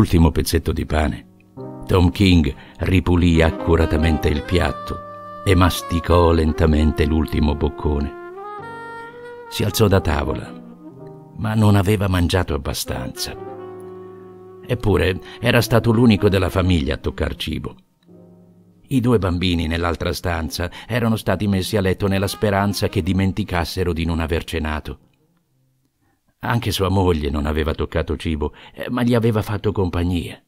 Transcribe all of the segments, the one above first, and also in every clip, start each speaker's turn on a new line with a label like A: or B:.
A: l'ultimo pezzetto di pane. Tom King ripulì accuratamente il piatto e masticò lentamente l'ultimo boccone. Si alzò da tavola, ma non aveva mangiato abbastanza. Eppure era stato l'unico della famiglia a toccar cibo. I due bambini nell'altra stanza erano stati messi a letto nella speranza che dimenticassero di non aver cenato. Anche sua moglie non aveva toccato cibo, eh, ma gli aveva fatto compagnia.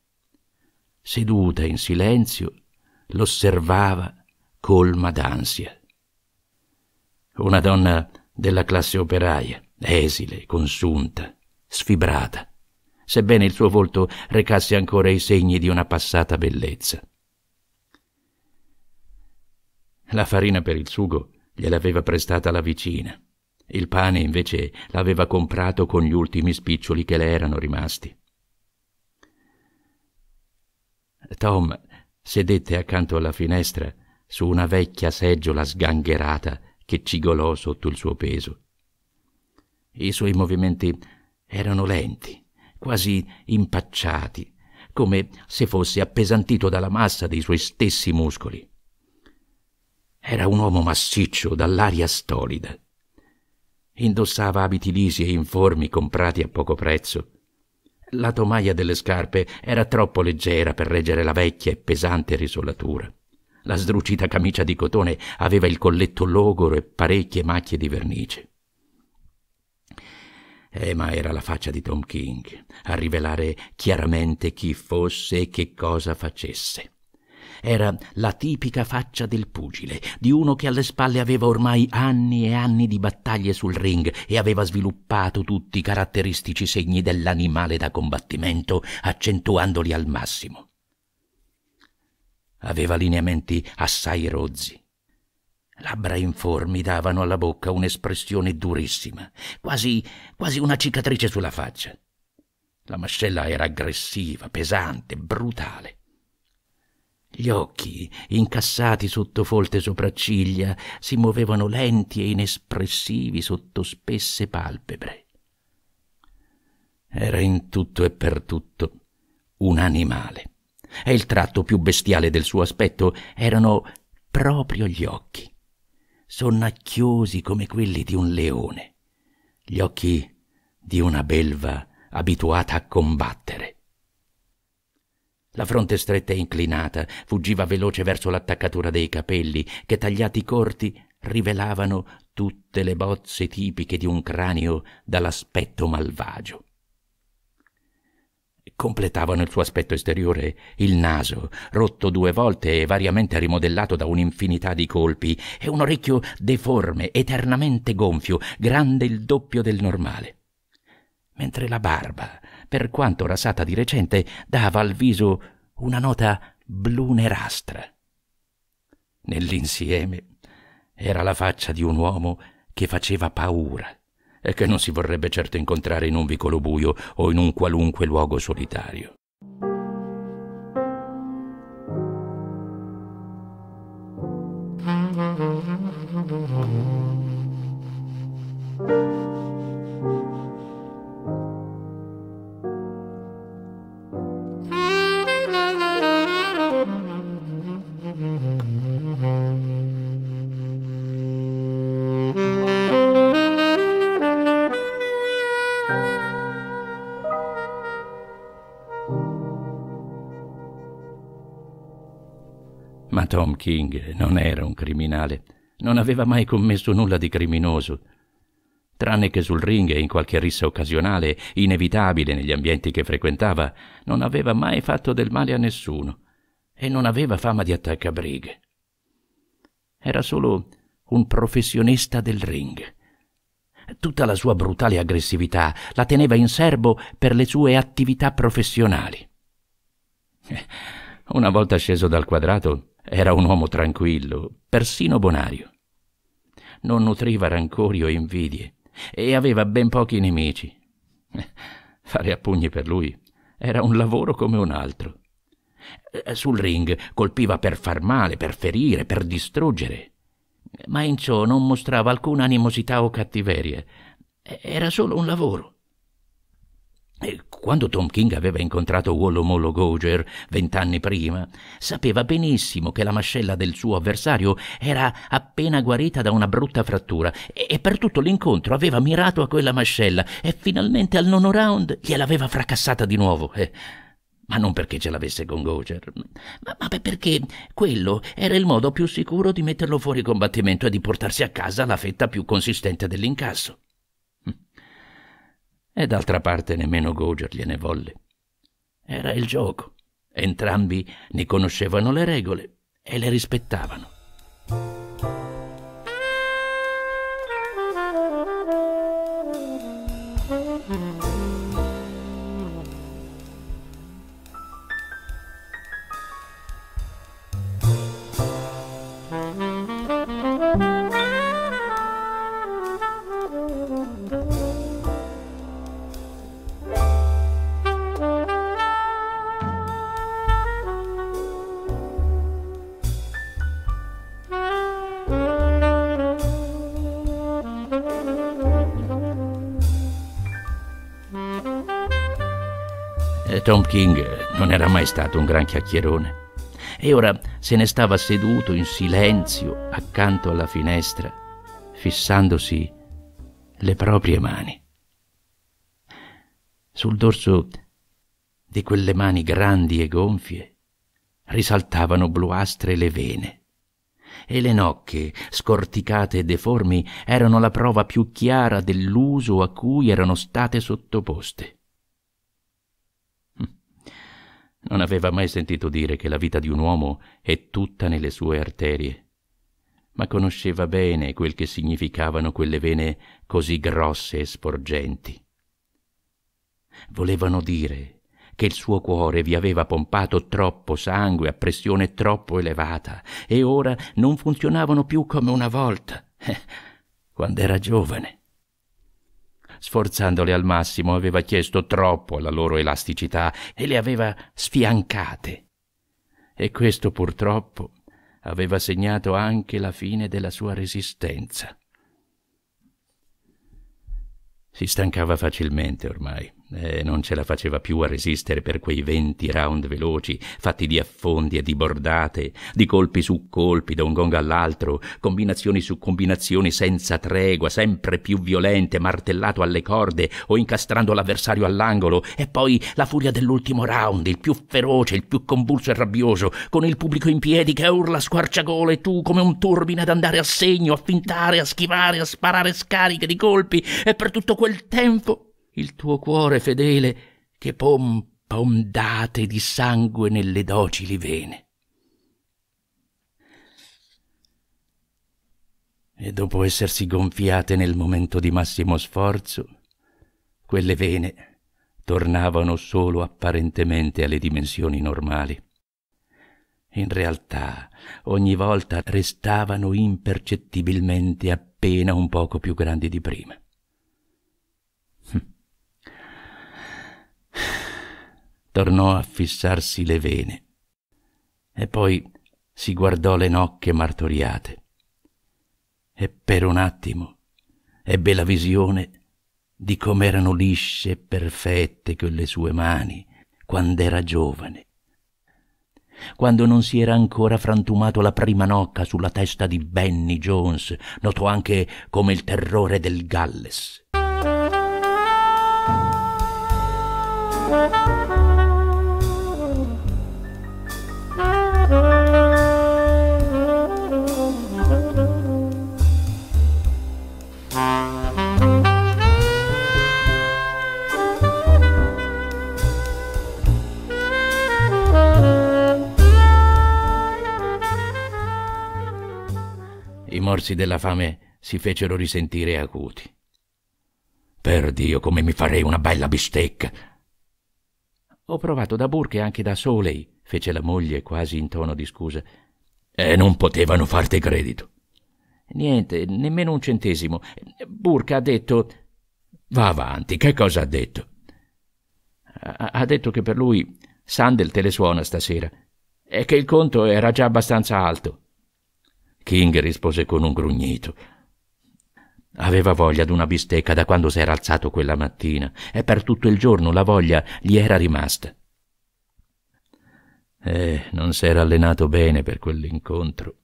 A: Seduta in silenzio, l'osservava colma d'ansia. Una donna della classe operaia, esile, consunta, sfibrata, sebbene il suo volto recasse ancora i segni di una passata bellezza. La farina per il sugo gliel'aveva prestata la vicina il pane invece l'aveva comprato con gli ultimi spiccioli che le erano rimasti. Tom sedette accanto alla finestra su una vecchia seggiola sgangherata che cigolò sotto il suo peso. I suoi movimenti erano lenti, quasi impacciati, come se fosse appesantito dalla massa dei suoi stessi muscoli. Era un uomo massiccio, dall'aria stolida, Indossava abiti lisi e informi comprati a poco prezzo. La tomaia delle scarpe era troppo leggera per reggere la vecchia e pesante risolatura. La sdrucita camicia di cotone aveva il colletto logoro e parecchie macchie di vernice. Emma eh, era la faccia di Tom King, a rivelare chiaramente chi fosse e che cosa facesse. Era la tipica faccia del pugile, di uno che alle spalle aveva ormai anni e anni di battaglie sul ring e aveva sviluppato tutti i caratteristici segni dell'animale da combattimento, accentuandoli al massimo. Aveva lineamenti assai rozzi. Labbra informi davano alla bocca un'espressione durissima, quasi, quasi una cicatrice sulla faccia. La mascella era aggressiva, pesante, brutale. Gli occhi, incassati sotto folte sopracciglia, si muovevano lenti e inespressivi sotto spesse palpebre. Era in tutto e per tutto un animale. E il tratto più bestiale del suo aspetto erano proprio gli occhi, sonnacchiosi come quelli di un leone, gli occhi di una belva abituata a combattere la fronte stretta e inclinata fuggiva veloce verso l'attaccatura dei capelli, che tagliati corti rivelavano tutte le bozze tipiche di un cranio dall'aspetto malvagio. Completavano il suo aspetto esteriore il naso, rotto due volte e variamente rimodellato da un'infinità di colpi, e un orecchio deforme, eternamente gonfio, grande il doppio del normale. Mentre la barba, per quanto rasata di recente, dava al viso una nota blu-nerastra. Nell'insieme era la faccia di un uomo che faceva paura e che non si vorrebbe certo incontrare in un vicolo buio o in un qualunque luogo solitario. Tom King non era un criminale, non aveva mai commesso nulla di criminoso, tranne che sul ring e in qualche rissa occasionale, inevitabile negli ambienti che frequentava, non aveva mai fatto del male a nessuno e non aveva fama di attaccabrighe. Era solo un professionista del ring. Tutta la sua brutale aggressività la teneva in serbo per le sue attività professionali. Eh, una volta sceso dal quadrato, era un uomo tranquillo, persino bonario. Non nutriva rancori o invidie e aveva ben pochi nemici. Fare a pugni per lui era un lavoro come un altro. Eh, sul ring colpiva per far male, per ferire, per distruggere. Ma in ciò non mostrava alcuna animosità o cattiveria. Era solo un lavoro. Quando Tom King aveva incontrato Wollomolo Goger vent'anni prima, sapeva benissimo che la mascella del suo avversario era appena guarita da una brutta frattura e per tutto l'incontro aveva mirato a quella mascella e finalmente al nono round gliel'aveva fracassata di nuovo. Eh, ma non perché ce l'avesse con Goger, ma, ma perché quello era il modo più sicuro di metterlo fuori combattimento e di portarsi a casa la fetta più consistente dell'incasso. E d'altra parte nemmeno Goger gliene volle. Era il gioco. Entrambi ne conoscevano le regole e le rispettavano. Tom King non era mai stato un gran chiacchierone e ora se ne stava seduto in silenzio accanto alla finestra, fissandosi le proprie mani. Sul dorso di quelle mani grandi e gonfie risaltavano bluastre le vene e le nocche, scorticate e deformi, erano la prova più chiara dell'uso a cui erano state sottoposte. Non aveva mai sentito dire che la vita di un uomo è tutta nelle sue arterie, ma conosceva bene quel che significavano quelle vene così grosse e sporgenti. Volevano dire che il suo cuore vi aveva pompato troppo sangue a pressione troppo elevata e ora non funzionavano più come una volta, quando era giovane sforzandole al massimo, aveva chiesto troppo alla loro elasticità e le aveva sfiancate. E questo purtroppo aveva segnato anche la fine della sua resistenza. Si stancava facilmente ormai e eh, non ce la faceva più a resistere per quei venti round veloci, fatti di affondi e di bordate, di colpi su colpi da un gong all'altro, combinazioni su combinazioni senza tregua, sempre più violente, martellato alle corde o incastrando l'avversario all'angolo, e poi la furia dell'ultimo round, il più feroce, il più convulso e rabbioso, con il pubblico in piedi che urla a squarciagole e tu come un turbine ad andare a segno, a fintare, a schivare, a sparare scariche di colpi, e per tutto quel tempo il tuo cuore fedele che pompa ondate di sangue nelle docili vene. E dopo essersi gonfiate nel momento di massimo sforzo, quelle vene tornavano solo apparentemente alle dimensioni normali. In realtà, ogni volta restavano impercettibilmente appena un poco più grandi di prima. tornò a fissarsi le vene e poi si guardò le nocche martoriate. E per un attimo ebbe la visione di com'erano lisce e perfette quelle sue mani quando era giovane, quando non si era ancora frantumato la prima nocca sulla testa di Benny Jones, noto anche come il terrore del Galles. sforzi della fame si fecero risentire acuti. Per Dio, come mi farei una bella bistecca! Ho provato da Burke anche da Solei, fece la moglie quasi in tono di scusa. E non potevano farti credito. Niente, nemmeno un centesimo. Burke ha detto. Va avanti, che cosa ha detto? Ha, ha detto che per lui Sandel te le suona stasera e che il conto era già abbastanza alto. King rispose con un grugnito. Aveva voglia d'una bistecca da quando s'era alzato quella mattina e per tutto il giorno la voglia gli era rimasta. Eh, non s'era allenato bene per quell'incontro.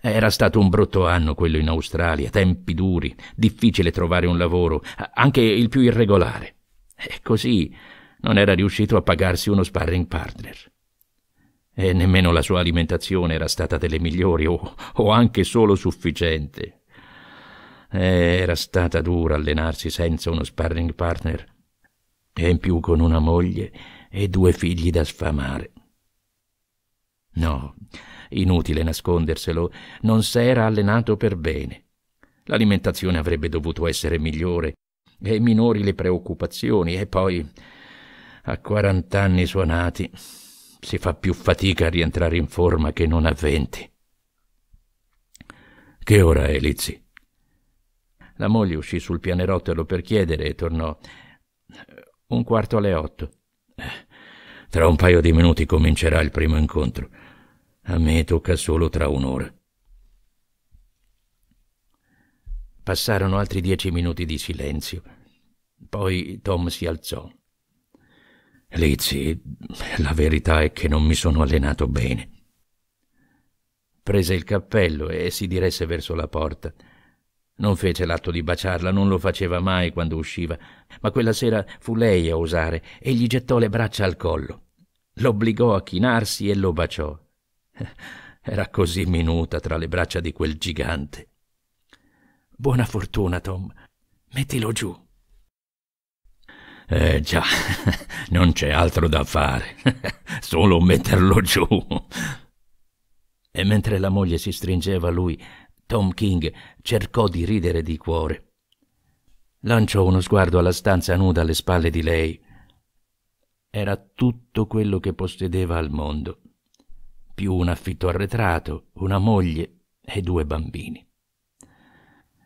A: Era stato un brutto anno quello in Australia, tempi duri, difficile trovare un lavoro, anche il più irregolare. E così non era riuscito a pagarsi uno sparring partner e nemmeno la sua alimentazione era stata delle migliori o, o anche solo sufficiente. Eh, era stata dura allenarsi senza uno sparring partner e in più con una moglie e due figli da sfamare. No, inutile nasconderselo, non s'era allenato per bene. L'alimentazione avrebbe dovuto essere migliore e minori le preoccupazioni e poi a quarant'anni suonati si fa più fatica a rientrare in forma che non a venti. Che ora è, Lizzy? La moglie uscì sul pianerottolo per chiedere e tornò. Un quarto alle otto. Tra un paio di minuti comincerà il primo incontro. A me tocca solo tra un'ora. Passarono altri dieci minuti di silenzio. Poi Tom si alzò. Lizzy, la verità è che non mi sono allenato bene. Prese il cappello e si diresse verso la porta. Non fece l'atto di baciarla, non lo faceva mai quando usciva, ma quella sera fu lei a usare e gli gettò le braccia al collo. L'obbligò a chinarsi e lo baciò. Era così minuta tra le braccia di quel gigante. Buona fortuna, Tom. Mettilo giù. Eh già, non c'è altro da fare, solo metterlo giù. E mentre la moglie si stringeva a lui, Tom King cercò di ridere di cuore. Lanciò uno sguardo alla stanza nuda alle spalle di lei. Era tutto quello che possedeva al mondo, più un affitto arretrato, una moglie e due bambini.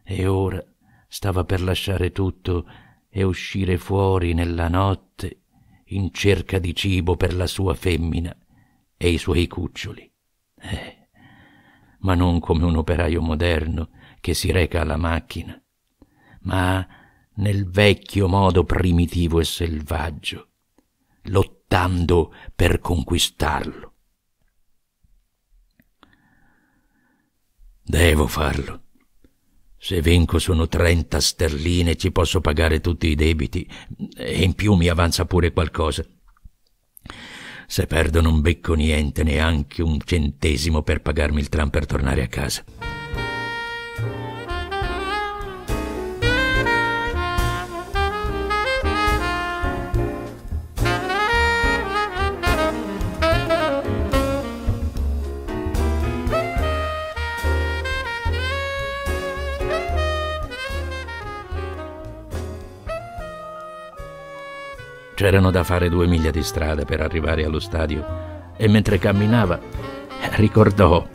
A: E ora stava per lasciare tutto e uscire fuori nella notte in cerca di cibo per la sua femmina e i suoi cuccioli. Eh, ma non come un operaio moderno che si reca alla macchina, ma nel vecchio modo primitivo e selvaggio, lottando per conquistarlo. Devo farlo, se vinco sono 30 sterline, ci posso pagare tutti i debiti e in più mi avanza pure qualcosa. Se perdo non becco niente, neanche un centesimo per pagarmi il tram per tornare a casa. C'erano da fare due miglia di strada per arrivare allo stadio e mentre camminava ricordò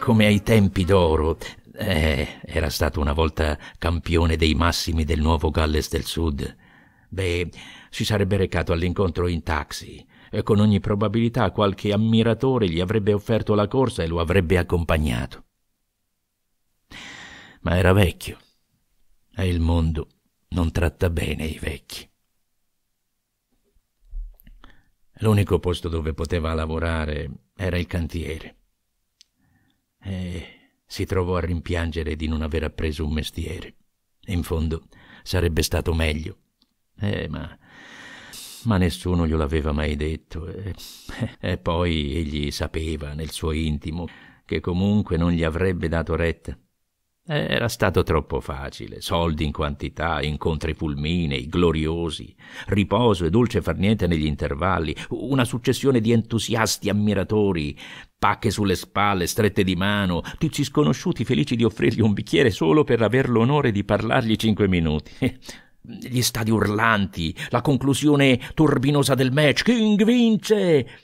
A: come ai tempi d'oro eh, era stato una volta campione dei massimi del nuovo Galles del Sud. Beh, si sarebbe recato all'incontro in taxi e con ogni probabilità qualche ammiratore gli avrebbe offerto la corsa e lo avrebbe accompagnato. Ma era vecchio e il mondo non tratta bene i vecchi. L'unico posto dove poteva lavorare era il cantiere. E si trovò a rimpiangere di non aver appreso un mestiere. In fondo sarebbe stato meglio. Eh, ma, ma nessuno glielo aveva mai detto. E, e poi egli sapeva nel suo intimo che comunque non gli avrebbe dato retta. Era stato troppo facile, soldi in quantità, incontri fulminei, gloriosi, riposo e dolce far niente negli intervalli, una successione di entusiasti ammiratori, pacche sulle spalle, strette di mano, tizi sconosciuti felici di offrirgli un bicchiere solo per aver l'onore di parlargli cinque minuti. Gli stadi urlanti, la conclusione turbinosa del match, King vince!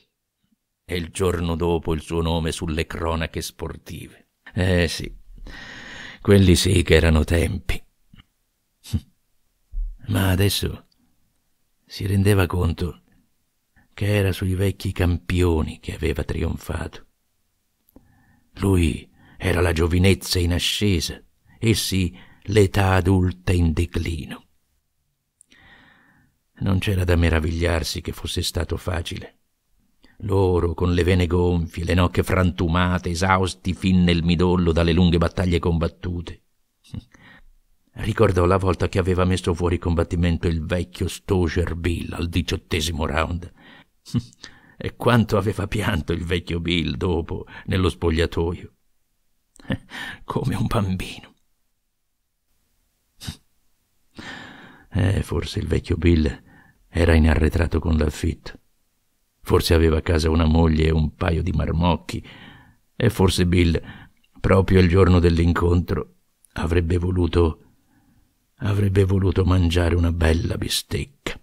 A: E il giorno dopo il suo nome sulle cronache sportive. Eh sì, quelli sì che erano tempi. Ma adesso si rendeva conto che era sui vecchi campioni che aveva trionfato. Lui era la giovinezza in ascesa, essi l'età adulta in declino. Non c'era da meravigliarsi che fosse stato facile loro con le vene gonfie, le nocche frantumate, esausti fin nel midollo dalle lunghe battaglie combattute. Ricordò la volta che aveva messo fuori combattimento il vecchio Stoger Bill al diciottesimo round. E quanto aveva pianto il vecchio Bill dopo nello spogliatoio. Come un bambino. Eh, forse il vecchio Bill era in arretrato con l'affitto. Forse aveva a casa una moglie e un paio di marmocchi. E forse Bill, proprio il giorno dell'incontro, avrebbe voluto. avrebbe voluto mangiare una bella bistecca.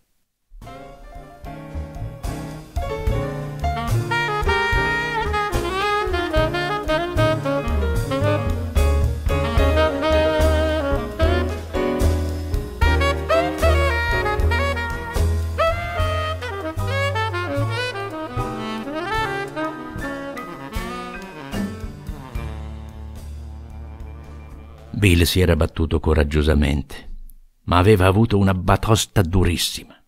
A: Bill si era battuto coraggiosamente, ma aveva avuto una batosta durissima.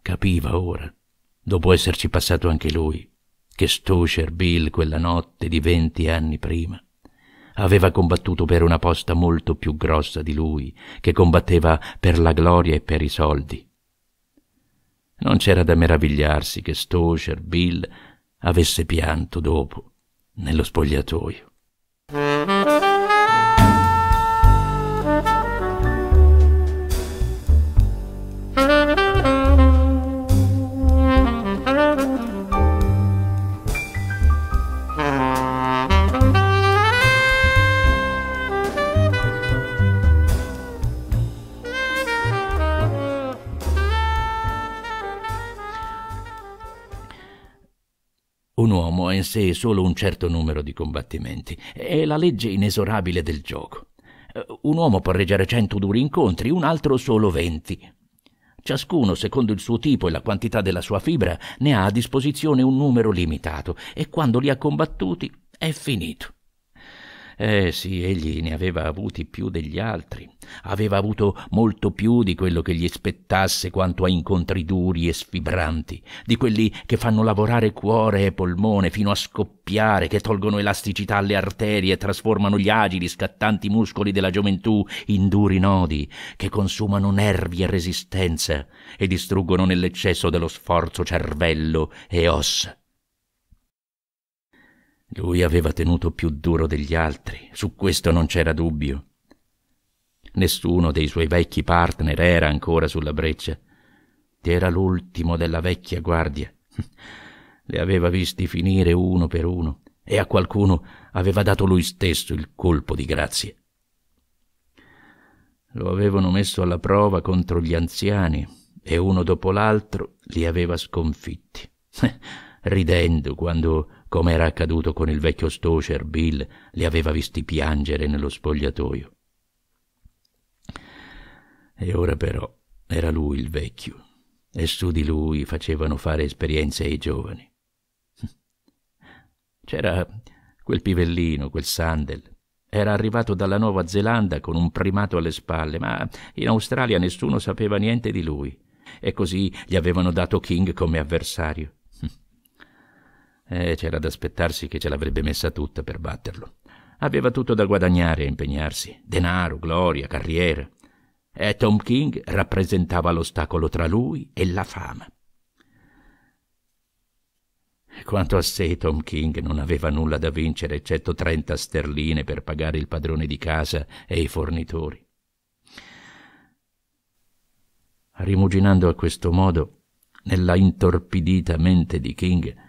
A: Capiva ora, dopo esserci passato anche lui, che Stocher Bill quella notte di venti anni prima aveva combattuto per una posta molto più grossa di lui, che combatteva per la gloria e per i soldi. Non c'era da meravigliarsi che Stocher Bill avesse pianto dopo nello spogliatoio. sé solo un certo numero di combattimenti. È la legge inesorabile del gioco. Eh, un uomo può reggere cento duri incontri, un altro solo venti. Ciascuno, secondo il suo tipo e la quantità della sua fibra, ne ha a disposizione un numero limitato e quando li ha combattuti è finito. Eh sì, egli ne aveva avuti più degli altri, aveva avuto molto più di quello che gli spettasse quanto a incontri duri e sfibranti, di quelli che fanno lavorare cuore e polmone fino a scoppiare, che tolgono elasticità alle arterie e trasformano gli agili, scattanti muscoli della gioventù in duri nodi, che consumano nervi e resistenza e distruggono nell'eccesso dello sforzo cervello e ossa lui aveva tenuto più duro degli altri, su questo non c'era dubbio. Nessuno dei suoi vecchi partner era ancora sulla breccia. Era l'ultimo della vecchia guardia. Le aveva visti finire uno per uno e a qualcuno aveva dato lui stesso il colpo di grazia. Lo avevano messo alla prova contro gli anziani e uno dopo l'altro li aveva sconfitti, ridendo quando come era accaduto con il vecchio Stocher, Bill li aveva visti piangere nello spogliatoio. E ora però era lui il vecchio, e su di lui facevano fare esperienze ai giovani. C'era quel pivellino, quel Sandel. Era arrivato dalla Nuova Zelanda con un primato alle spalle, ma in Australia nessuno sapeva niente di lui, e così gli avevano dato King come avversario. E eh, c'era da aspettarsi che ce l'avrebbe messa tutta per batterlo. Aveva tutto da guadagnare e impegnarsi: denaro, gloria, carriera. E Tom King rappresentava l'ostacolo tra lui e la fama. Quanto a sé, Tom King non aveva nulla da vincere eccetto 30 sterline per pagare il padrone di casa e i fornitori. Rimuginando a questo modo, nella intorpidita mente di King,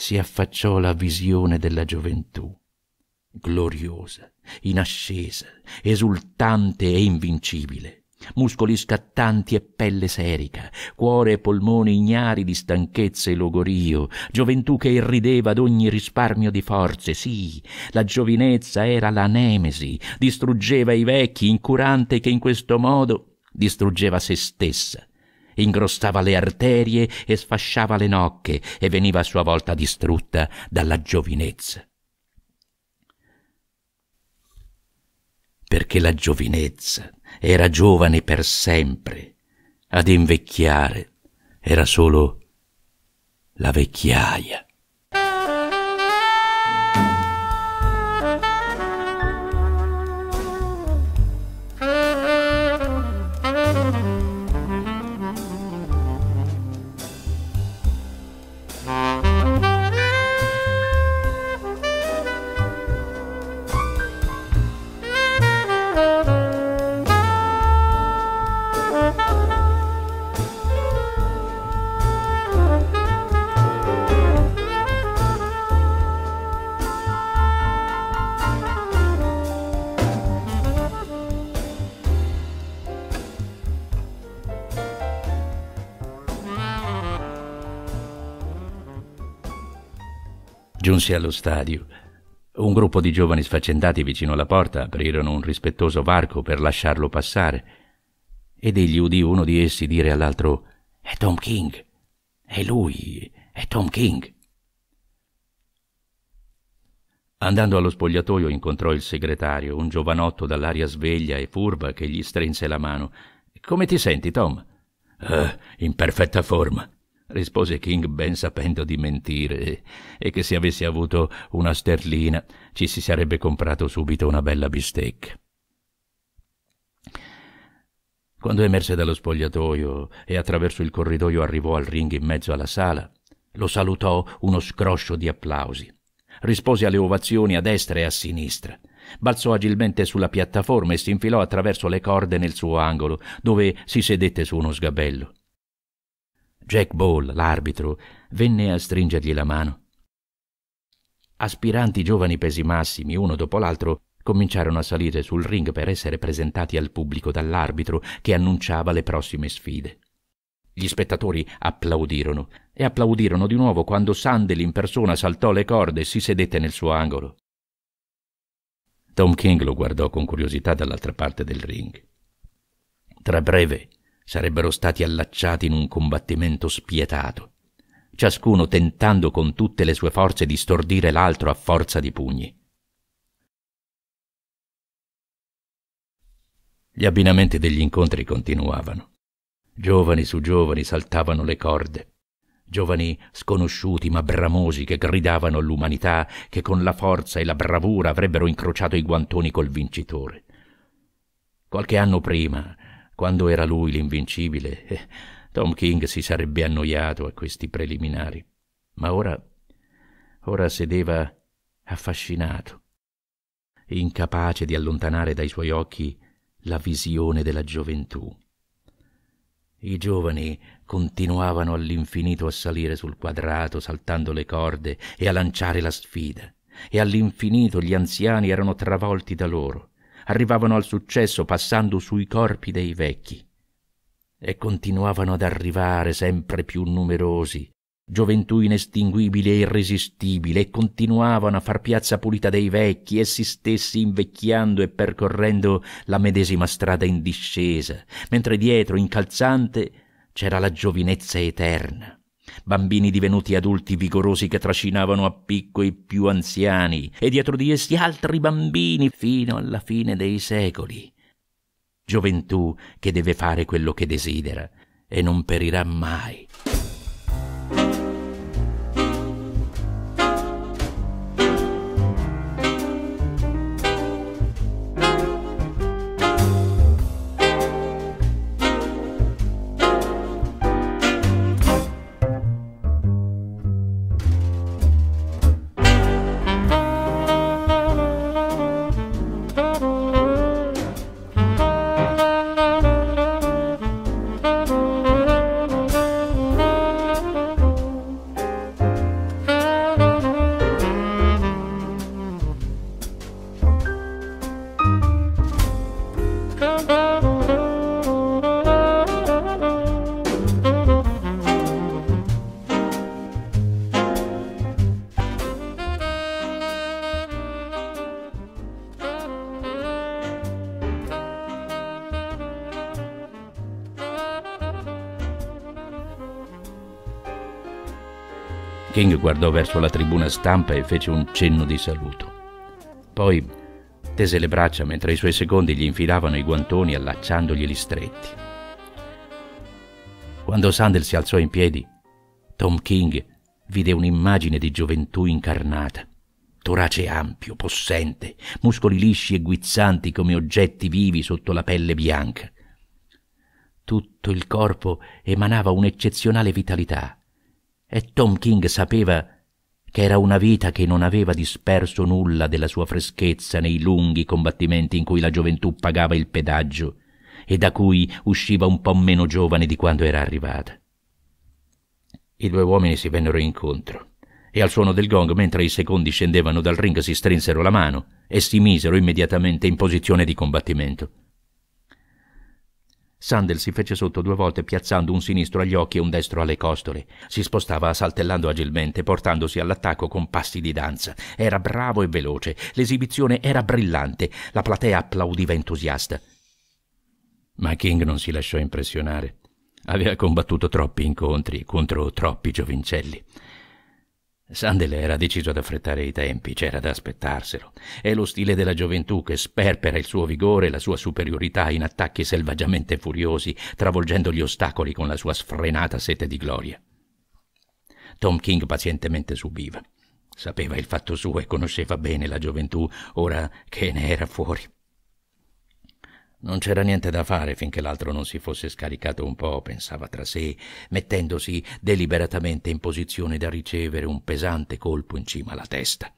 A: si affacciò la visione della gioventù, gloriosa, in ascesa, esultante e invincibile, muscoli scattanti e pelle serica, cuore e polmoni ignari di stanchezza e logorio, gioventù che irrideva ad ogni risparmio di forze, sì, la giovinezza era la nemesi, distruggeva i vecchi, incurante che in questo modo distruggeva se stessa, ingrostava le arterie e sfasciava le nocche e veniva a sua volta distrutta dalla giovinezza. Perché la giovinezza era giovane per sempre, ad invecchiare era solo la vecchiaia. Giunse allo stadio. Un gruppo di giovani sfaccendati vicino alla porta aprirono un rispettoso varco per lasciarlo passare ed egli udì uno di essi dire all'altro «È Tom King! È lui! È Tom King!» Andando allo spogliatoio incontrò il segretario, un giovanotto dall'aria sveglia e furba che gli strinse la mano. «Come ti senti, Tom?» eh, «In perfetta forma», rispose King ben sapendo di mentire e che se avessi avuto una sterlina ci si sarebbe comprato subito una bella bistecca. Quando emerse dallo spogliatoio e attraverso il corridoio arrivò al ring in mezzo alla sala, lo salutò uno scroscio di applausi. Rispose alle ovazioni a destra e a sinistra. Balzò agilmente sulla piattaforma e si infilò attraverso le corde nel suo angolo, dove si sedette su uno sgabello. Jack Ball, l'arbitro, venne a stringergli la mano. Aspiranti giovani pesi massimi, uno dopo l'altro, cominciarono a salire sul ring per essere presentati al pubblico dall'arbitro che annunciava le prossime sfide. Gli spettatori applaudirono e applaudirono di nuovo quando Sandel in persona saltò le corde e si sedette nel suo angolo. Tom King lo guardò con curiosità dall'altra parte del ring. Tra breve sarebbero stati allacciati in un combattimento spietato, ciascuno tentando con tutte le sue forze di stordire l'altro a forza di pugni. Gli abbinamenti degli incontri continuavano. Giovani su giovani saltavano le corde, giovani sconosciuti ma bramosi che gridavano all'umanità che con la forza e la bravura avrebbero incrociato i guantoni col vincitore. Qualche anno prima quando era lui l'invincibile, eh, Tom King si sarebbe annoiato a questi preliminari. Ma ora, ora sedeva affascinato, incapace di allontanare dai suoi occhi la visione della gioventù. I giovani continuavano all'infinito a salire sul quadrato, saltando le corde e a lanciare la sfida, e all'infinito gli anziani erano travolti da loro arrivavano al successo passando sui corpi dei vecchi. E continuavano ad arrivare sempre più numerosi, gioventù inestinguibile e irresistibile, e continuavano a far piazza pulita dei vecchi, essi stessi invecchiando e percorrendo la medesima strada in discesa, mentre dietro, incalzante, c'era la giovinezza eterna bambini divenuti adulti vigorosi che trascinavano a picco i più anziani e dietro di essi altri bambini fino alla fine dei secoli. Gioventù che deve fare quello che desidera e non perirà mai. King guardò verso la tribuna stampa e fece un cenno di saluto. Poi tese le braccia mentre i suoi secondi gli infilavano i guantoni allacciandoglieli stretti. Quando Sandel si alzò in piedi, Tom King vide un'immagine di gioventù incarnata. Torace ampio, possente, muscoli lisci e guizzanti come oggetti vivi sotto la pelle bianca. Tutto il corpo emanava un'eccezionale vitalità e Tom King sapeva che era una vita che non aveva disperso nulla della sua freschezza nei lunghi combattimenti in cui la gioventù pagava il pedaggio e da cui usciva un po' meno giovane di quando era arrivata. I due uomini si vennero incontro e al suono del gong, mentre i secondi scendevano dal ring, si strinsero la mano e si misero immediatamente in posizione di combattimento. Sandel si fece sotto due volte piazzando un sinistro agli occhi e un destro alle costole. Si spostava saltellando agilmente, portandosi all'attacco con passi di danza. Era bravo e veloce, l'esibizione era brillante, la platea applaudiva entusiasta. Ma King non si lasciò impressionare. Aveva combattuto troppi incontri contro troppi giovincelli. Sandel era deciso ad affrettare i tempi, c'era da aspettarselo. È lo stile della gioventù che sperpera il suo vigore e la sua superiorità in attacchi selvaggiamente furiosi, travolgendo gli ostacoli con la sua sfrenata sete di gloria. Tom King pazientemente subiva. Sapeva il fatto suo e conosceva bene la gioventù, ora che ne era fuori. Non c'era niente da fare finché l'altro non si fosse scaricato un po', pensava tra sé, mettendosi deliberatamente in posizione da ricevere un pesante colpo in cima alla testa.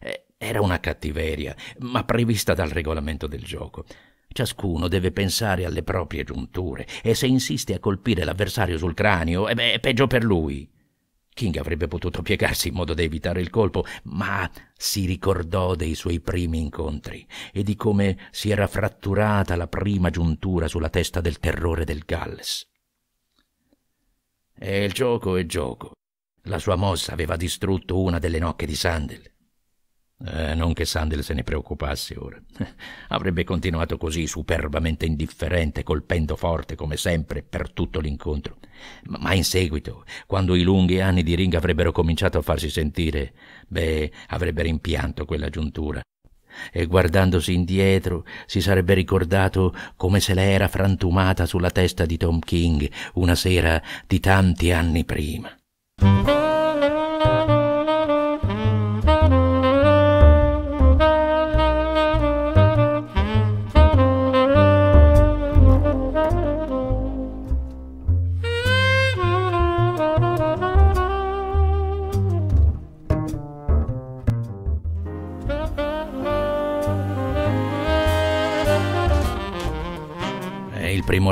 A: Eh, era una cattiveria, ma prevista dal regolamento del gioco. Ciascuno deve pensare alle proprie giunture e se insiste a colpire l'avversario sul cranio, eh beh, è peggio per lui. King avrebbe potuto piegarsi in modo da evitare il colpo, ma si ricordò dei suoi primi incontri e di come si era fratturata la prima giuntura sulla testa del terrore del Galles. E il gioco è gioco. La sua mossa aveva distrutto una delle nocche di Sandel eh, non che Sandel se ne preoccupasse ora. Avrebbe continuato così, superbamente indifferente, colpendo forte come sempre per tutto l'incontro. Ma in seguito, quando i lunghi anni di ring avrebbero cominciato a farsi sentire, beh, avrebbe rimpianto quella giuntura. E guardandosi indietro si sarebbe ricordato come se le era frantumata sulla testa di Tom King una sera di tanti anni prima.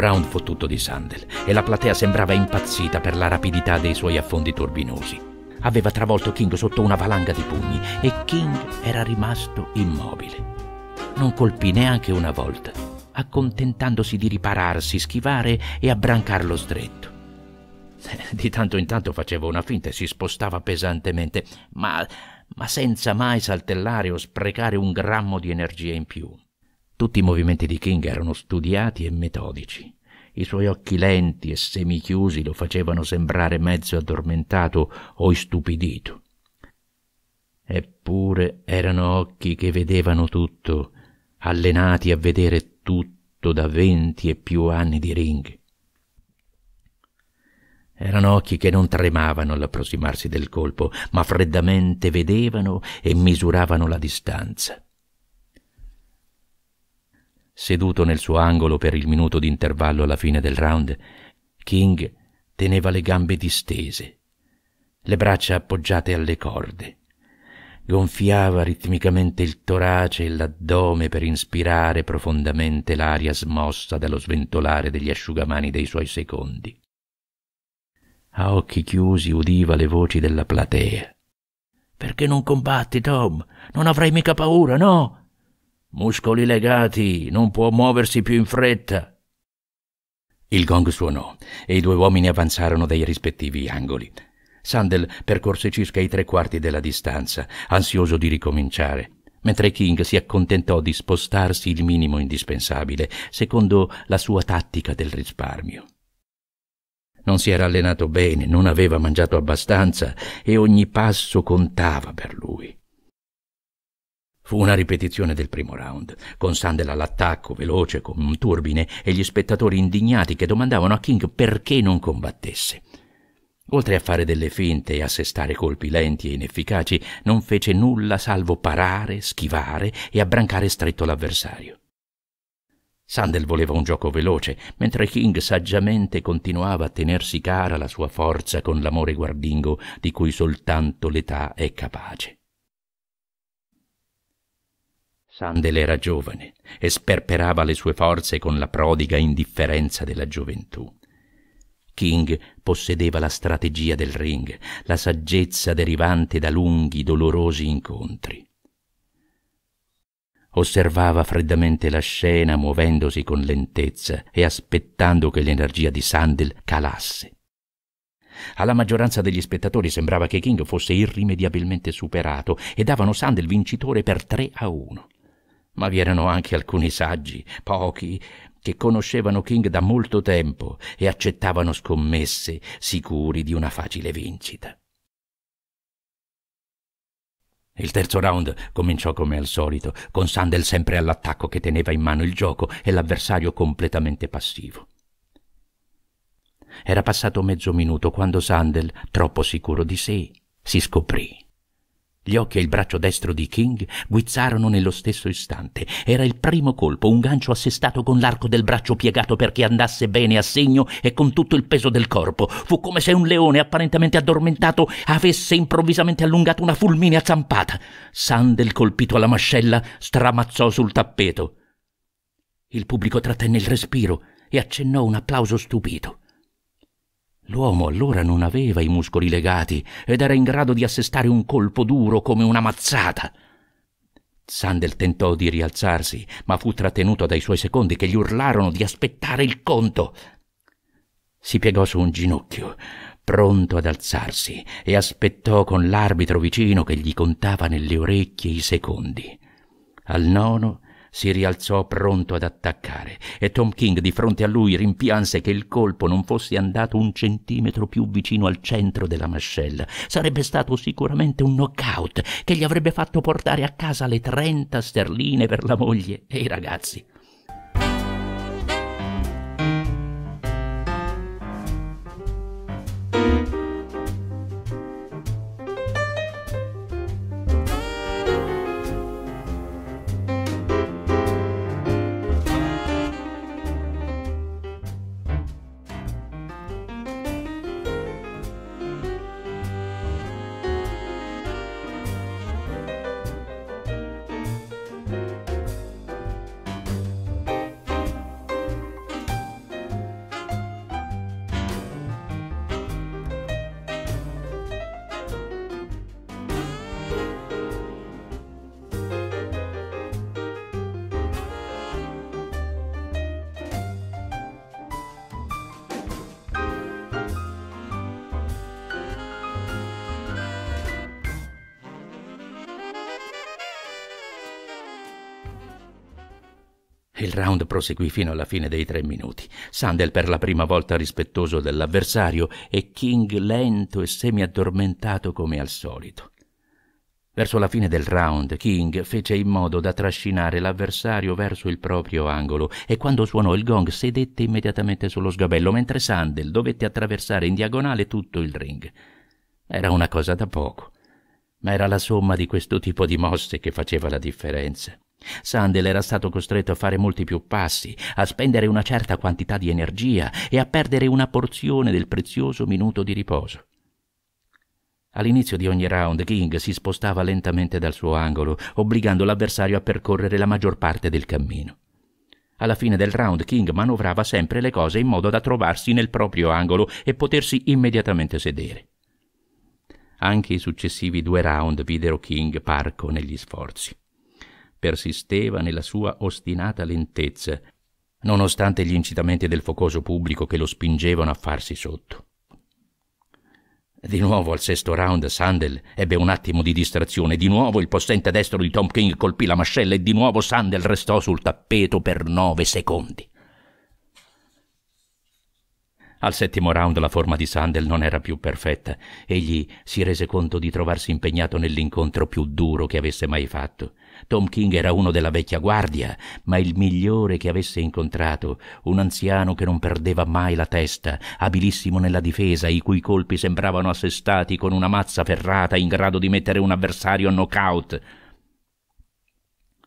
A: round fu tutto di Sandel e la platea sembrava impazzita per la rapidità dei suoi affondi turbinosi. Aveva travolto King sotto una valanga di pugni e King era rimasto immobile. Non colpì neanche una volta, accontentandosi di ripararsi, schivare e abbrancarlo stretto. Eh, di tanto in tanto faceva una finta e si spostava pesantemente, ma, ma senza mai saltellare o sprecare un grammo di energia in più. Tutti i movimenti di King erano studiati e metodici. I suoi occhi lenti e semichiusi lo facevano sembrare mezzo addormentato o istupidito. Eppure erano occhi che vedevano tutto, allenati a vedere tutto da venti e più anni di ring. Erano occhi che non tremavano all'approssimarsi del colpo, ma freddamente vedevano e misuravano la distanza. Seduto nel suo angolo per il minuto di intervallo alla fine del round, King teneva le gambe distese, le braccia appoggiate alle corde. Gonfiava ritmicamente il torace e l'addome per inspirare profondamente l'aria smossa dallo sventolare degli asciugamani dei suoi secondi. A occhi chiusi udiva le voci della platea. Perché non combatti, Tom? Non avrai mica paura, no? Muscoli legati, non può muoversi più in fretta. Il gong suonò e i due uomini avanzarono dai rispettivi angoli. Sandel percorse circa i tre quarti della distanza, ansioso di ricominciare, mentre King si accontentò di spostarsi il minimo indispensabile, secondo la sua tattica del risparmio. Non si era allenato bene, non aveva mangiato abbastanza e ogni passo contava per lui. Fu una ripetizione del primo round, con Sandel all'attacco, veloce come un turbine, e gli spettatori indignati che domandavano a King perché non combattesse. Oltre a fare delle finte e assestare colpi lenti e inefficaci, non fece nulla salvo parare, schivare e abbrancare stretto l'avversario. Sandel voleva un gioco veloce, mentre King saggiamente continuava a tenersi cara la sua forza con l'amore guardingo di cui soltanto l'età è capace. Sandel era giovane e sperperava le sue forze con la prodiga indifferenza della gioventù. King possedeva la strategia del ring, la saggezza derivante da lunghi, dolorosi incontri. Osservava freddamente la scena muovendosi con lentezza e aspettando che l'energia di Sandel calasse. Alla maggioranza degli spettatori sembrava che King fosse irrimediabilmente superato e davano Sandel vincitore per 3 a 1 ma vi erano anche alcuni saggi, pochi, che conoscevano King da molto tempo e accettavano scommesse, sicuri di una facile vincita. Il terzo round cominciò come al solito, con Sandel sempre all'attacco che teneva in mano il gioco e l'avversario completamente passivo. Era passato mezzo minuto quando Sandel, troppo sicuro di sé, si scoprì. Gli occhi e il braccio destro di King guizzarono nello stesso istante. Era il primo colpo, un gancio assestato con l'arco del braccio piegato perché andasse bene a segno e con tutto il peso del corpo. Fu come se un leone apparentemente addormentato avesse improvvisamente allungato una fulminea zampata. Sandel, colpito alla mascella, stramazzò sul tappeto. Il pubblico trattenne il respiro e accennò un applauso stupito. L'uomo allora non aveva i muscoli legati ed era in grado di assestare un colpo duro come una mazzata. Sandel tentò di rialzarsi, ma fu trattenuto dai suoi secondi che gli urlarono di aspettare il conto. Si piegò su un ginocchio, pronto ad alzarsi, e aspettò con l'arbitro vicino che gli contava nelle orecchie i secondi. Al nono si rialzò pronto ad attaccare e Tom King di fronte a lui rimpianse che il colpo non fosse andato un centimetro più vicino al centro della mascella. Sarebbe stato sicuramente un knockout che gli avrebbe fatto portare a casa le 30 sterline per la moglie e i ragazzi. Il round proseguì fino alla fine dei tre minuti. Sandel per la prima volta rispettoso dell'avversario e King lento e semi addormentato come al solito. Verso la fine del round, King fece in modo da trascinare l'avversario verso il proprio angolo e quando suonò il gong sedette immediatamente sullo sgabello, mentre Sandel dovette attraversare in diagonale tutto il ring. Era una cosa da poco, ma era la somma di questo tipo di mosse che faceva la differenza. Sandel era stato costretto a fare molti più passi, a spendere una certa quantità di energia e a perdere una porzione del prezioso minuto di riposo. All'inizio di ogni round King si spostava lentamente dal suo angolo, obbligando l'avversario a percorrere la maggior parte del cammino. Alla fine del round King manovrava sempre le cose in modo da trovarsi nel proprio angolo e potersi immediatamente sedere. Anche i successivi due round videro King parco negli sforzi persisteva nella sua ostinata lentezza, nonostante gli incitamenti del focoso pubblico che lo spingevano a farsi sotto. Di nuovo al sesto round Sandel ebbe un attimo di distrazione, di nuovo il possente destro di Tom King colpì la mascella e di nuovo Sandel restò sul tappeto per nove secondi. Al settimo round la forma di Sandel non era più perfetta. Egli si rese conto di trovarsi impegnato nell'incontro più duro che avesse mai fatto. Tom King era uno della vecchia guardia, ma il migliore che avesse incontrato, un anziano che non perdeva mai la testa, abilissimo nella difesa, i cui colpi sembravano assestati con una mazza ferrata in grado di mettere un avversario a knockout.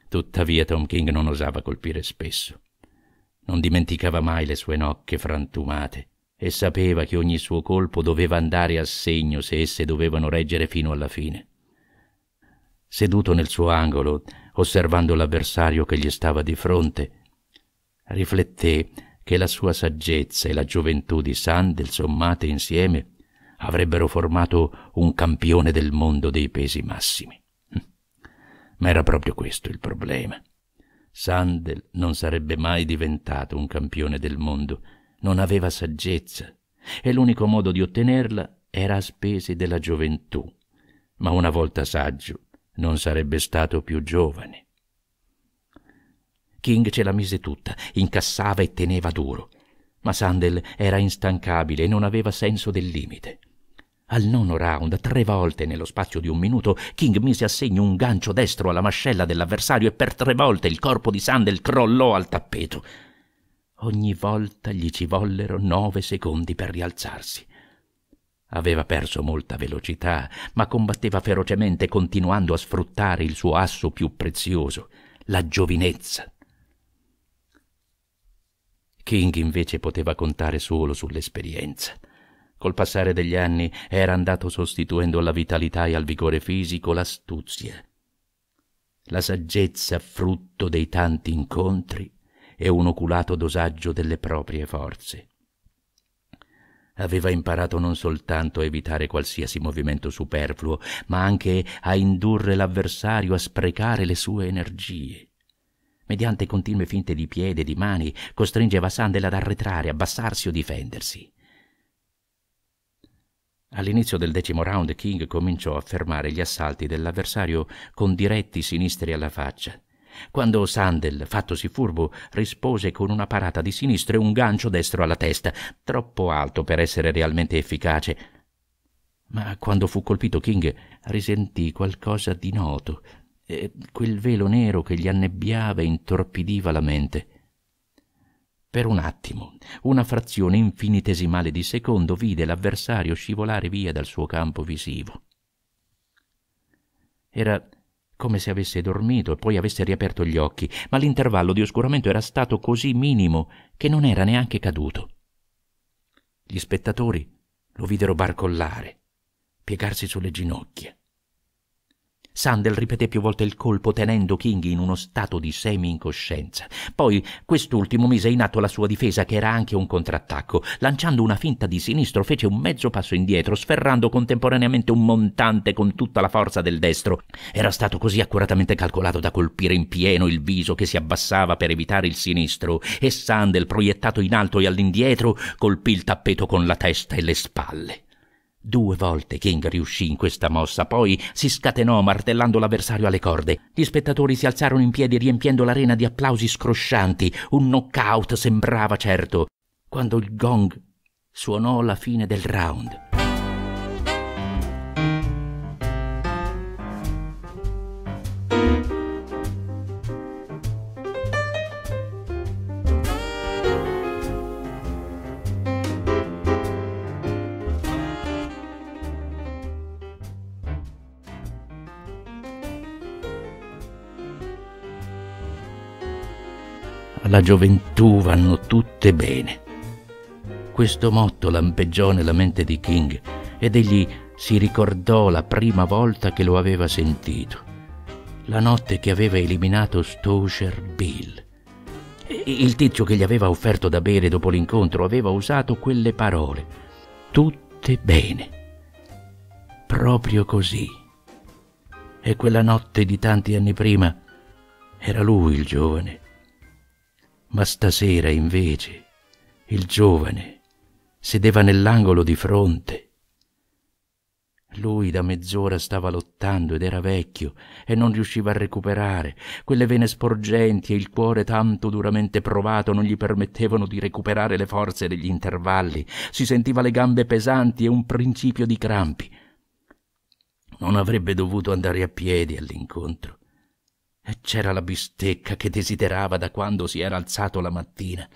A: Tuttavia Tom King non osava colpire spesso. Non dimenticava mai le sue nocche frantumate e sapeva che ogni suo colpo doveva andare a segno se esse dovevano reggere fino alla fine seduto nel suo angolo, osservando l'avversario che gli stava di fronte, rifletté che la sua saggezza e la gioventù di Sandel sommate insieme avrebbero formato un campione del mondo dei pesi massimi. Hm. Ma era proprio questo il problema. Sandel non sarebbe mai diventato un campione del mondo, non aveva saggezza, e l'unico modo di ottenerla era a spese della gioventù. Ma una volta saggio, non sarebbe stato più giovane. King ce la mise tutta, incassava e teneva duro, ma Sandel era instancabile e non aveva senso del limite. Al nono round, tre volte nello spazio di un minuto, King mise a segno un gancio destro alla mascella dell'avversario e per tre volte il corpo di Sandel crollò al tappeto. Ogni volta gli ci vollero nove secondi per rialzarsi. Aveva perso molta velocità, ma combatteva ferocemente continuando a sfruttare il suo asso più prezioso, la giovinezza. King invece poteva contare solo sull'esperienza. Col passare degli anni era andato sostituendo alla vitalità e al vigore fisico l'astuzia, la saggezza frutto dei tanti incontri e un oculato dosaggio delle proprie forze aveva imparato non soltanto a evitare qualsiasi movimento superfluo, ma anche a indurre l'avversario a sprecare le sue energie. Mediante continue finte di piedi e di mani, costringeva Sandel ad arretrare, abbassarsi o difendersi. All'inizio del decimo round King cominciò a fermare gli assalti dell'avversario con diretti sinistri alla faccia quando Sandel, fattosi furbo, rispose con una parata di sinistra e un gancio destro alla testa, troppo alto per essere realmente efficace. Ma quando fu colpito King risentì qualcosa di noto, eh, quel velo nero che gli annebbiava e intorpidiva la mente. Per un attimo, una frazione infinitesimale di secondo, vide l'avversario scivolare via dal suo campo visivo. Era come se avesse dormito e poi avesse riaperto gli occhi, ma l'intervallo di oscuramento era stato così minimo che non era neanche caduto. Gli spettatori lo videro barcollare, piegarsi sulle ginocchia, Sandel ripeté più volte il colpo tenendo King in uno stato di semi-incoscienza. Poi quest'ultimo mise in atto la sua difesa che era anche un contrattacco. Lanciando una finta di sinistro fece un mezzo passo indietro, sferrando contemporaneamente un montante con tutta la forza del destro. Era stato così accuratamente calcolato da colpire in pieno il viso che si abbassava per evitare il sinistro e Sandel, proiettato in alto e all'indietro, colpì il tappeto con la testa e le spalle. Due volte King riuscì in questa mossa, poi si scatenò martellando l'avversario alle corde. Gli spettatori si alzarono in piedi riempiendo l'arena di applausi scroscianti. Un knockout sembrava certo. Quando il gong suonò la fine del round. la gioventù vanno tutte bene. Questo motto lampeggiò nella mente di King ed egli si ricordò la prima volta che lo aveva sentito, la notte che aveva eliminato Stosher Bill. Il tizio che gli aveva offerto da bere dopo l'incontro aveva usato quelle parole, tutte bene, proprio così. E quella notte di tanti anni prima era lui il giovane, ma stasera invece il giovane sedeva nell'angolo di fronte. Lui da mezz'ora stava lottando ed era vecchio e non riusciva a recuperare. Quelle vene sporgenti e il cuore tanto duramente provato non gli permettevano di recuperare le forze degli intervalli. Si sentiva le gambe pesanti e un principio di crampi. Non avrebbe dovuto andare a piedi all'incontro e c'era la bistecca che desiderava da quando si era alzato la mattina.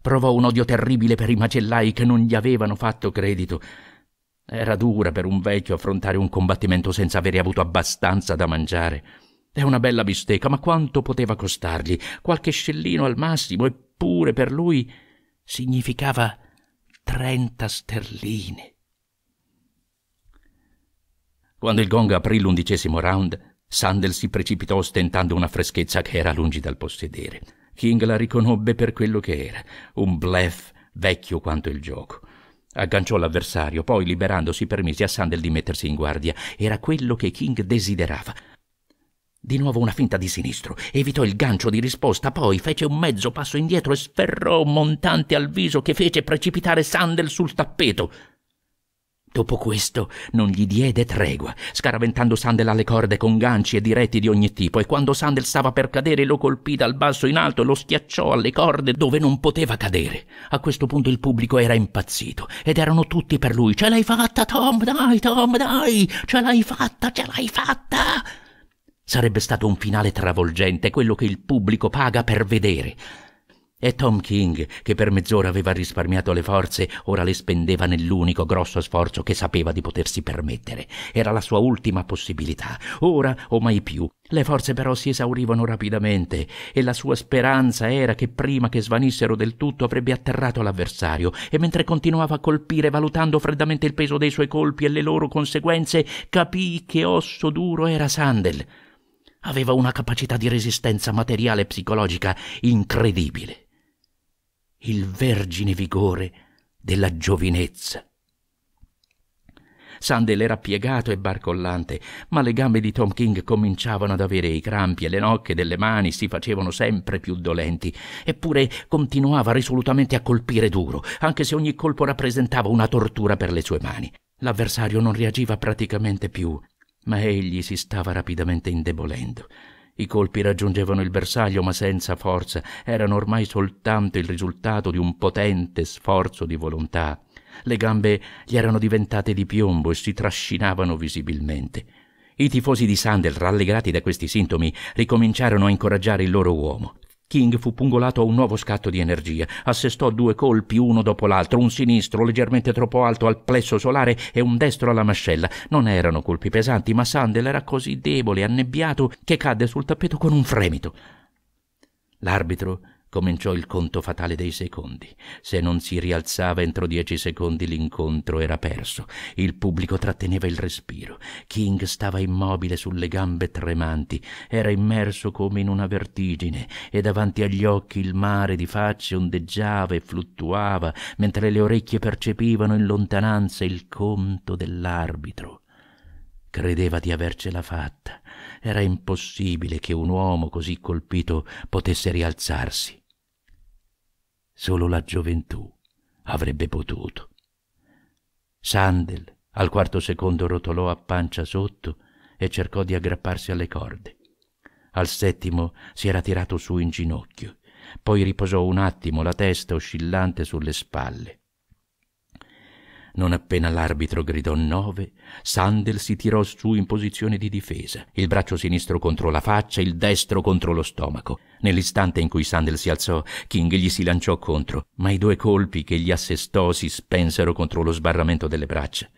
A: Provò un odio terribile per i macellai che non gli avevano fatto credito. Era dura per un vecchio affrontare un combattimento senza avere avuto abbastanza da mangiare. È una bella bistecca, ma quanto poteva costargli? Qualche scellino al massimo, eppure per lui significava trenta sterline. Quando il gong aprì l'undicesimo round, Sandel si precipitò ostentando una freschezza che era lungi dal possedere. King la riconobbe per quello che era, un blef vecchio quanto il gioco. Agganciò l'avversario, poi liberandosi permise a Sandel di mettersi in guardia. Era quello che King desiderava. Di nuovo una finta di sinistro, evitò il gancio di risposta, poi fece un mezzo passo indietro e sferrò un montante al viso che fece precipitare Sandel sul tappeto. Dopo questo non gli diede tregua, scaraventando Sandel alle corde con ganci e diretti di ogni tipo, e quando Sandel stava per cadere lo colpì dal basso in alto e lo schiacciò alle corde dove non poteva cadere. A questo punto il pubblico era impazzito ed erano tutti per lui. Ce l'hai fatta, Tom, dai, Tom, dai! Ce l'hai fatta, ce l'hai fatta! Sarebbe stato un finale travolgente, quello che il pubblico paga per vedere. E Tom King, che per mezz'ora aveva risparmiato le forze, ora le spendeva nell'unico grosso sforzo che sapeva di potersi permettere. Era la sua ultima possibilità, ora o mai più. Le forze però si esaurivano rapidamente e la sua speranza era che prima che svanissero del tutto avrebbe atterrato l'avversario e mentre continuava a colpire valutando freddamente il peso dei suoi colpi e le loro conseguenze, capì che osso duro era Sandel. Aveva una capacità di resistenza materiale e psicologica incredibile il vergine vigore della giovinezza. Sandel era piegato e barcollante, ma le gambe di Tom King cominciavano ad avere i crampi e le nocche delle mani si facevano sempre più dolenti. Eppure continuava risolutamente a colpire duro, anche se ogni colpo rappresentava una tortura per le sue mani. L'avversario non reagiva praticamente più, ma egli si stava rapidamente indebolendo. I colpi raggiungevano il bersaglio ma senza forza, erano ormai soltanto il risultato di un potente sforzo di volontà. Le gambe gli erano diventate di piombo e si trascinavano visibilmente. I tifosi di Sandel, rallegrati da questi sintomi, ricominciarono a incoraggiare il loro uomo. King fu pungolato a un nuovo scatto di energia. Assestò due colpi uno dopo l'altro, un sinistro leggermente troppo alto al plesso solare e un destro alla mascella. Non erano colpi pesanti, ma Sandel era così debole e annebbiato che cadde sul tappeto con un fremito. L'arbitro Cominciò il conto fatale dei secondi. Se non si rialzava entro dieci secondi l'incontro era perso. Il pubblico tratteneva il respiro. King stava immobile sulle gambe tremanti. Era immerso come in una vertigine e davanti agli occhi il mare di facce ondeggiava e fluttuava mentre le orecchie percepivano in lontananza il conto dell'arbitro. Credeva di avercela fatta era impossibile che un uomo così colpito potesse rialzarsi. Solo la gioventù avrebbe potuto. Sandel al quarto secondo rotolò a pancia sotto e cercò di aggrapparsi alle corde. Al settimo si era tirato su in ginocchio, poi riposò un attimo la testa oscillante sulle spalle. Non appena l'arbitro gridò nove, Sandel si tirò su in posizione di difesa, il braccio sinistro contro la faccia, il destro contro lo stomaco. Nell'istante in cui Sandel si alzò, King gli si lanciò contro, ma i due colpi che gli assestò si spensero contro lo sbarramento delle braccia.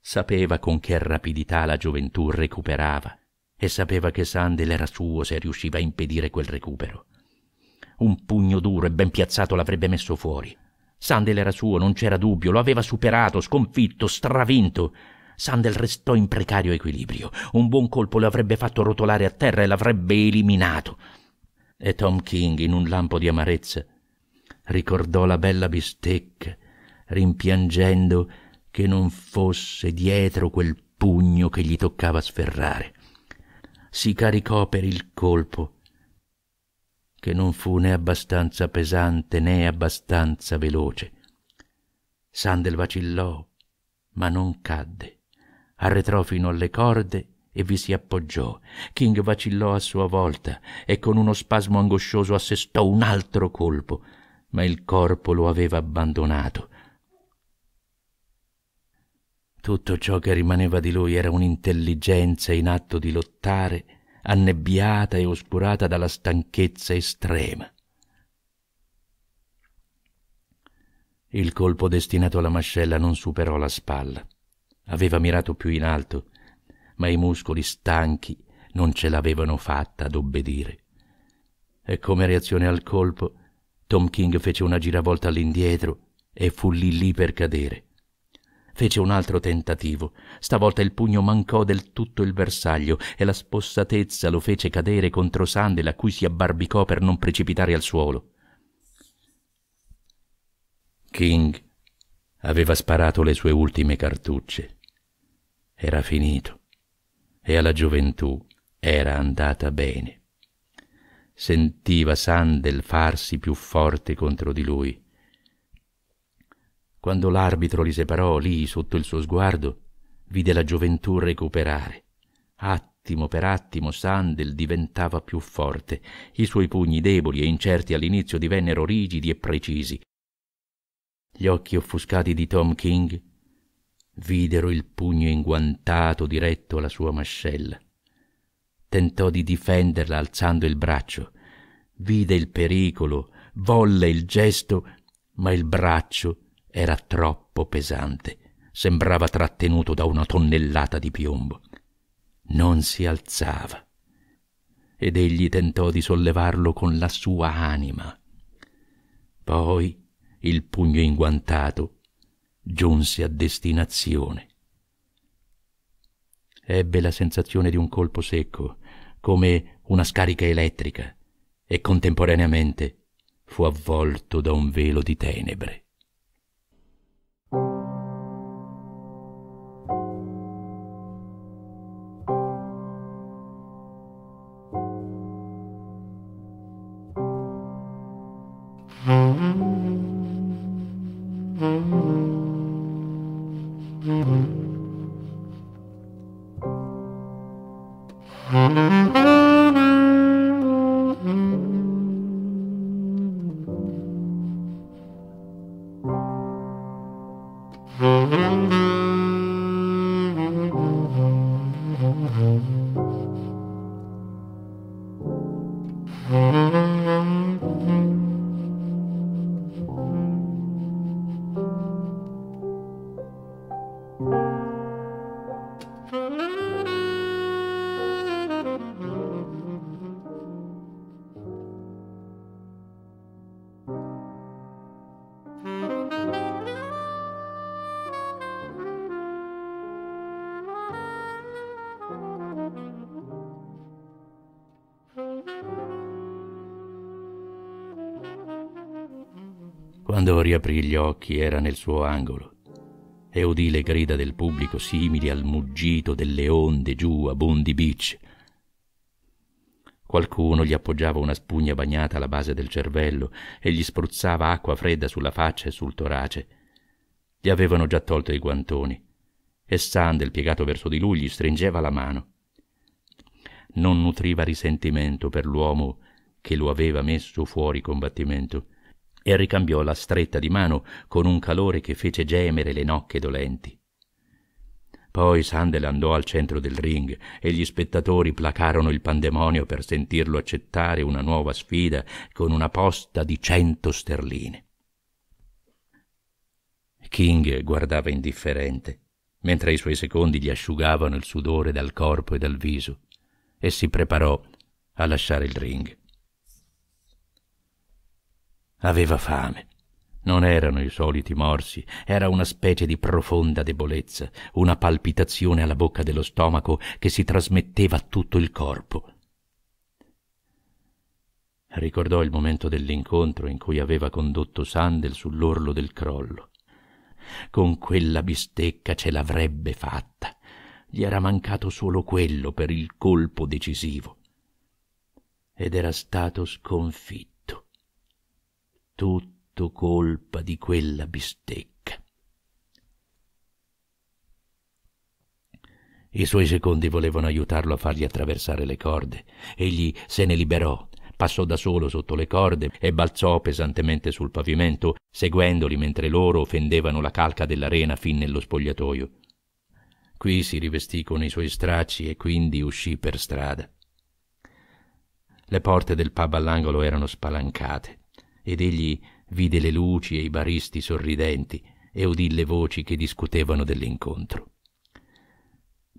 A: Sapeva con che rapidità la gioventù recuperava e sapeva che Sandel era suo se riusciva a impedire quel recupero. Un pugno duro e ben piazzato l'avrebbe messo fuori. Sandel era suo, non c'era dubbio, lo aveva superato, sconfitto, stravinto. Sandel restò in precario equilibrio. Un buon colpo lo avrebbe fatto rotolare a terra e l'avrebbe eliminato. E Tom King, in un lampo di amarezza, ricordò la bella bistecca, rimpiangendo che non fosse dietro quel pugno che gli toccava sferrare. Si caricò per il colpo che non fu né abbastanza pesante né abbastanza veloce. Sandel vacillò, ma non cadde. Arretrò fino alle corde e vi si appoggiò. King vacillò a sua volta e con uno spasmo angoscioso assestò un altro colpo, ma il corpo lo aveva abbandonato. Tutto ciò che rimaneva di lui era un'intelligenza in atto di lottare annebbiata e oscurata dalla stanchezza estrema. Il colpo destinato alla mascella non superò la spalla. Aveva mirato più in alto, ma i muscoli stanchi non ce l'avevano fatta ad obbedire. E come reazione al colpo, Tom King fece una giravolta all'indietro e fu lì lì per cadere. Fece un altro tentativo. Stavolta il pugno mancò del tutto il bersaglio e la spossatezza lo fece cadere contro Sandel, a cui si abbarbicò per non precipitare al suolo. King aveva sparato le sue ultime cartucce. Era finito e alla gioventù era andata bene. Sentiva Sandel farsi più forte contro di lui quando l'arbitro li separò lì sotto il suo sguardo, vide la gioventù recuperare. Attimo per attimo Sandel diventava più forte, i suoi pugni deboli e incerti all'inizio divennero rigidi e precisi. Gli occhi offuscati di Tom King videro il pugno inguantato diretto alla sua mascella. Tentò di difenderla alzando il braccio. Vide il pericolo, volle il gesto, ma il braccio era troppo pesante, sembrava trattenuto da una tonnellata di piombo. Non si alzava. Ed egli tentò di sollevarlo con la sua anima. Poi il pugno inguantato giunse a destinazione. Ebbe la sensazione di un colpo secco, come una scarica elettrica, e contemporaneamente fu avvolto da un velo di tenebre. Quando riaprì gli occhi era nel suo angolo e udì le grida del pubblico simili al muggito delle onde giù a Bondi Beach. Qualcuno gli appoggiava una spugna bagnata alla base del cervello e gli spruzzava acqua fredda sulla faccia e sul torace. Gli avevano già tolto i guantoni e Sandel, piegato verso di lui, gli stringeva la mano. Non nutriva risentimento per l'uomo che lo aveva messo fuori combattimento e ricambiò la stretta di mano con un calore che fece gemere le nocche dolenti. Poi Sandel andò al centro del ring e gli spettatori placarono il pandemonio per sentirlo accettare una nuova sfida con una posta di cento sterline. King guardava indifferente, mentre i suoi secondi gli asciugavano il sudore dal corpo e dal viso, e si preparò a lasciare il ring. Aveva fame. Non erano i soliti morsi, era una specie di profonda debolezza, una palpitazione alla bocca dello stomaco che si trasmetteva a tutto il corpo. Ricordò il momento dell'incontro in cui aveva condotto Sandel sull'orlo del crollo. Con quella bistecca ce l'avrebbe fatta. Gli era mancato solo quello per il colpo decisivo. Ed era stato sconfitto tutto colpa di quella bistecca. I suoi secondi volevano aiutarlo a fargli attraversare le corde. Egli se ne liberò, passò da solo sotto le corde e balzò pesantemente sul pavimento, seguendoli mentre loro fendevano la calca dell'arena fin nello spogliatoio. Qui si rivestì con i suoi stracci e quindi uscì per strada. Le porte del pub all'angolo erano spalancate ed egli vide le luci e i baristi sorridenti e udì le voci che discutevano dell'incontro.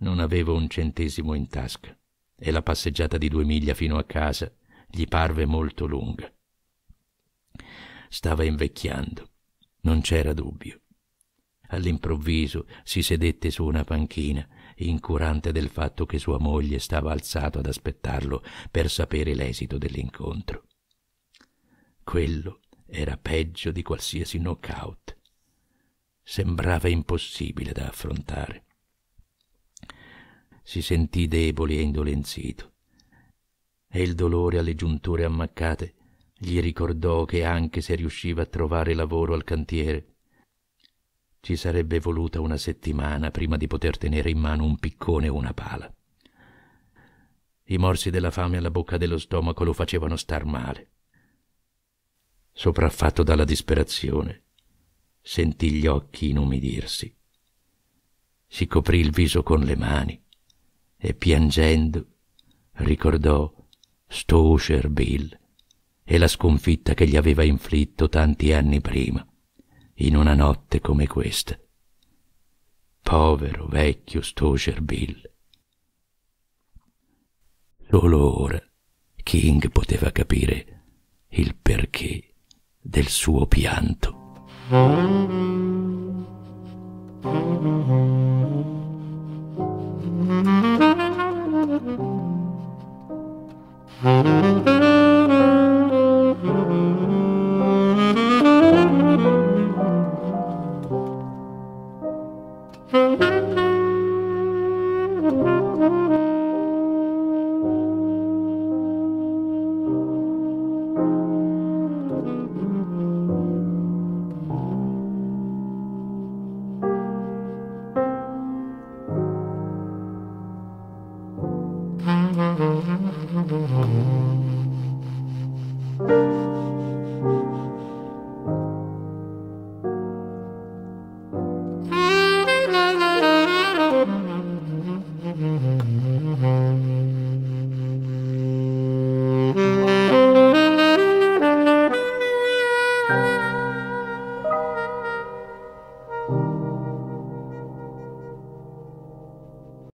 A: Non avevo un centesimo in tasca e la passeggiata di due miglia fino a casa gli parve molto lunga. Stava invecchiando, non c'era dubbio. All'improvviso si sedette su una panchina, incurante del fatto che sua moglie stava alzato ad aspettarlo per sapere l'esito dell'incontro. Quello era peggio di qualsiasi knockout. Sembrava impossibile da affrontare. Si sentì debole e indolenzito e il dolore alle giunture ammaccate gli ricordò che anche se riusciva a trovare lavoro al cantiere, ci sarebbe voluta una settimana prima di poter tenere in mano un piccone o una pala. I morsi della fame alla bocca dello stomaco lo facevano star male sopraffatto dalla disperazione, sentì gli occhi inumidirsi. Si coprì il viso con le mani e piangendo ricordò Stocher Bill e la sconfitta che gli aveva inflitto tanti anni prima, in una notte come questa. Povero vecchio Stocher Bill. Solo ora King poteva capire il perché del suo pianto.
B: Thank you.